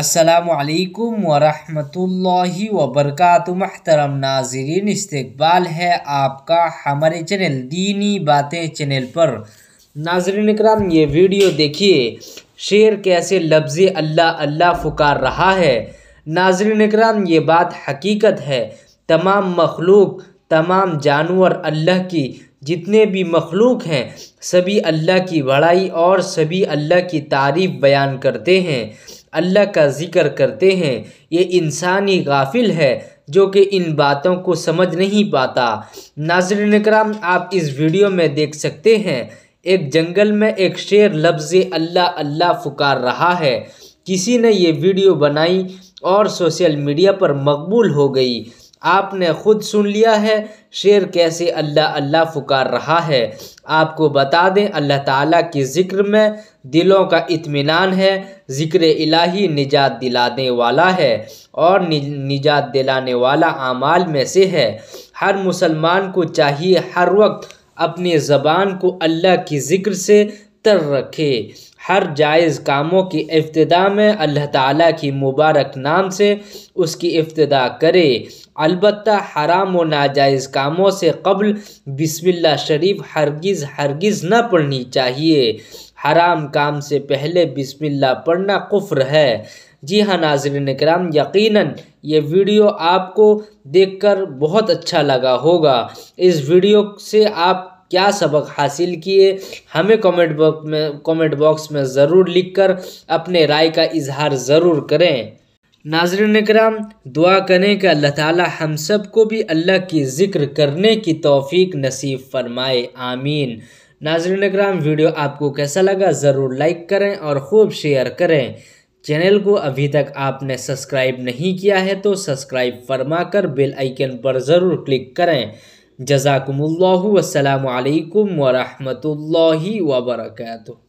असलकम वरहि वबरक महतरम नाजरीन इस्तबाल है आपका हमारे चैनल दीनी बातें चैनल पर नाजरीन कराम ये वीडियो देखिए शेर कैसे लफ्ज़ अल्लाह अल्लाह पुकार रहा है नाजरीन कराम ये बात हकीकत है तमाम मखलूक तमाम जानवर अल्लाह की जितने भी मखलूक हैं सभी अल्लाह की बड़ाई और सभी अल्लाह की तारीफ़ बयान करते हैं अल्लाह का ज़िक्र करते हैं ये इंसानी गाफिल है जो कि इन बातों को समझ नहीं पाता नाजरन कराम आप इस वीडियो में देख सकते हैं एक जंगल में एक शेर लफ्ज़ अल्लाह अल्लाह पुकार रहा है किसी ने ये वीडियो बनाई और सोशल मीडिया पर मकबूल हो गई आपने खुद सुन लिया है शेर कैसे अल्लाह अल्लाह पुकार रहा है आपको बता दें अल्लाह ताला के ज़िक्र में दिलों का इत्मीनान है ज़िक्र इलाही निजात दिलाने वाला है और निजात दिलाने वाला आमाल में से है हर मुसलमान को चाहिए हर वक्त अपनी ज़बान को अल्लाह की ज़िक्र से तर रखे हर जायज़ कामों की इब्तदा में अल्लाह ताला की मुबारक नाम से उसकी इब्तदा करे अलबत् हराम व नाजायज़ कामों से कबल बिस्मिल्लाह शरीफ हरगिज़ हरगिज़ न पढ़नी चाहिए हराम काम से पहले बिस्मिल्लाह पढ़ना कुफ्र है जी हाँ नाजरन कराम यकीनन ये वीडियो आपको देखकर बहुत अच्छा लगा होगा इस वीडियो से आप क्या सबक हासिल किए हमें कमेंट बॉक्स में कमेंट बॉक्स में ज़रूर लिखकर अपने राय का इजहार ज़रूर करें नाजरन कराम दुआ करें कि अल्लाह ताला हम सब को भी अल्लाह की ज़िक्र करने की तौफीक नसीब फरमाए आमीन नाजरन कराम वीडियो आपको कैसा लगा ज़रूर लाइक करें और खूब शेयर करें चैनल को अभी तक आपने सब्सक्राइब नहीं किया है तो सब्सक्राइब फरमा कर बेल आइकन पर ज़रूर क्लिक करें جزاكم الله والسلام عليكم ورحمة الله وبركاته